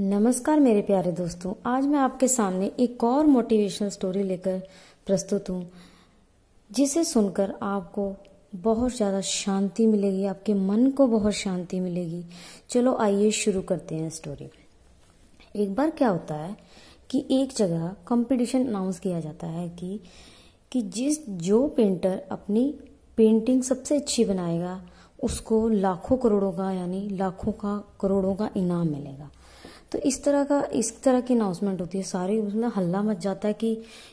नमस्कार मेरे प्यारे दोस्तों आज मैं आपके सामने एक और मोटिवेशनल स्टोरी लेकर प्रस्तुत हूँ जिसे सुनकर आपको बहुत ज़्यादा शांति मिलेगी आपके मन को बहुत शांति मिलेगी चलो आइए शुरू करते हैं स्टोरी एक बार क्या होता है कि एक जगह कंपटीशन अनाउंस किया जाता है कि कि जिस जो पेंटर अपनी पेंटिंग सबसे अच्छी बनाएगा उसको लाखों करोड़ों का यानी लाखों का करोड़ों का इनाम मिलेगा तो इस तरह का इस तरह की अनाउंसमेंट होती है सारी उसमें हल्ला मच जाता है कि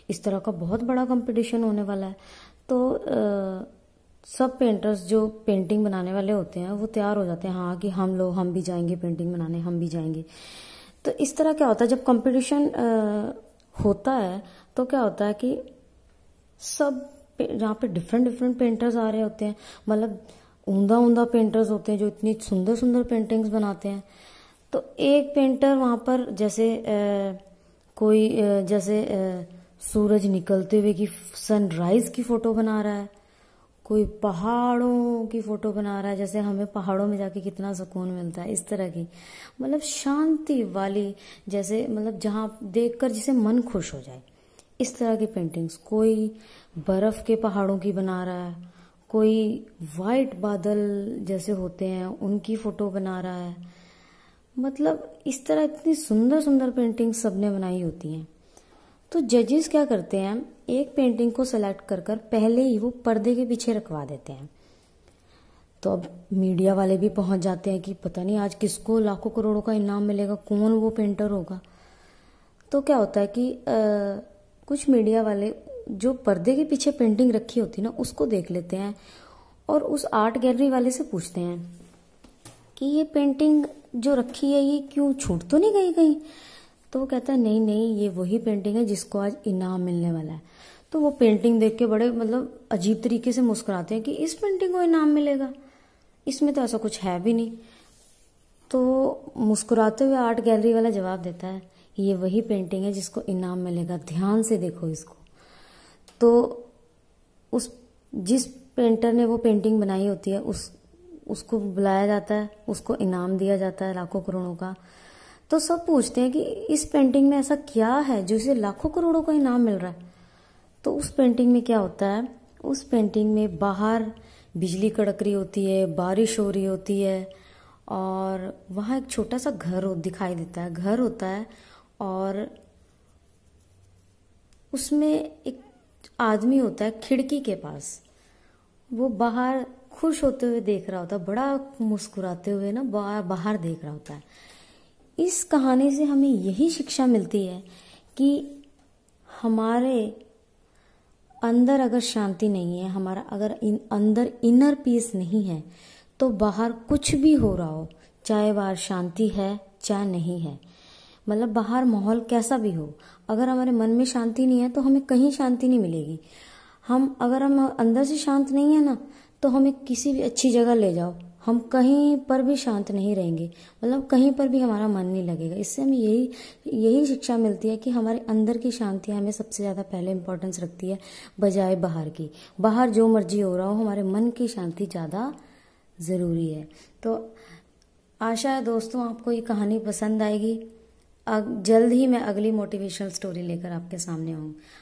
इस तरह का बहुत बड़ा कंपटीशन होने वाला है तो आ, सब पेंटर्स जो पेंटिंग बनाने वाले होते हैं वो तैयार हो जाते हैं हाँ कि हम लोग हम भी जाएंगे पेंटिंग बनाने हम भी जाएंगे तो इस तरह क्या होता है जब कंपटीशन होता है तो क्या होता है कि सब यहाँ पे डिफरेंट डिफरेंट पेंटर्स आ रहे होते हैं मतलब ऊंदा ऊंदा पेंटर्स होते हैं जो इतनी सुंदर सुंदर पेंटिंग्स बनाते हैं तो एक पेंटर वहाँ पर जैसे ए, कोई ए, जैसे ए, सूरज निकलते हुए की सनराइज की फोटो बना रहा है कोई पहाड़ों की फोटो बना रहा है जैसे हमें पहाड़ों में जाके कितना सुकून मिलता है इस तरह की मतलब शांति वाली जैसे मतलब जहाँ देखकर जिसे मन खुश हो जाए इस तरह की पेंटिंग्स कोई बर्फ के पहाड़ों की बना रहा है कोई वाइट बादल जैसे होते हैं उनकी फोटो बना रहा है मतलब इस तरह इतनी सुंदर सुंदर पेंटिंग सबने बनाई होती हैं तो जजेस क्या करते हैं एक पेंटिंग को सेलेक्ट कर कर पहले ही वो पर्दे के पीछे रखवा देते हैं तो अब मीडिया वाले भी पहुंच जाते हैं कि पता नहीं आज किसको लाखों करोड़ों का इनाम मिलेगा कौन वो पेंटर होगा तो क्या होता है कि आ, कुछ मीडिया वाले जो पर्दे के पीछे पेंटिंग रखी होती है ना उसको देख लेते हैं और उस आर्ट गैलरी वाले से पूछते हैं कि ये पेंटिंग जो रखी है ये क्यों छूट तो नहीं गई कहीं तो वो कहता है नहीं नहीं ये वही पेंटिंग है जिसको आज इनाम मिलने वाला है तो वो पेंटिंग देख के बड़े मतलब अजीब तरीके से मुस्कुराते हैं कि इस पेंटिंग को इनाम मिलेगा इसमें तो ऐसा कुछ है भी नहीं तो मुस्कुराते हुए आर्ट गैलरी वाला जवाब देता है ये वही पेंटिंग है जिसको इनाम मिलेगा ध्यान से देखो इसको तो उस जिस पेंटर ने वो पेंटिंग बनाई होती है उस उसको बुलाया जाता है उसको इनाम दिया जाता है लाखों करोड़ों का तो सब पूछते हैं कि इस पेंटिंग में ऐसा क्या है जो इसे लाखों करोड़ों का इनाम मिल रहा है तो उस पेंटिंग में क्या होता है उस पेंटिंग में बाहर बिजली कड़क रही होती है बारिश हो रही होती है और वहाँ एक छोटा सा घर दिखाई देता है घर होता है और उसमें एक आदमी होता है खिड़की के पास वो बाहर खुश होते हुए देख रहा होता है बड़ा मुस्कुराते हुए ना बाहर देख रहा होता है इस कहानी से हमें यही शिक्षा मिलती है कि हमारे अंदर अगर शांति नहीं है हमारा अगर इन अंदर इनर पीस नहीं है तो बाहर कुछ भी हो रहा हो चाहे बाहर शांति है चाहे नहीं है मतलब बाहर माहौल कैसा भी हो अगर हमारे मन में शांति नहीं है तो हमें कहीं शांति नहीं मिलेगी हम अगर हम अंदर से शांत नहीं है ना तो हमें किसी भी अच्छी जगह ले जाओ हम कहीं पर भी शांत नहीं रहेंगे मतलब कहीं पर भी हमारा मन नहीं लगेगा इससे हमें यही यही शिक्षा मिलती है कि हमारे अंदर की शांति हमें सबसे ज़्यादा पहले इंपॉर्टेंस रखती है बजाय बाहर की बाहर जो मर्जी हो रहा हो हमारे मन की शांति ज़्यादा ज़रूरी है तो आशा है दोस्तों आपको ये कहानी पसंद आएगी अग, जल्द ही मैं अगली मोटिवेशनल स्टोरी लेकर आपके सामने आऊँ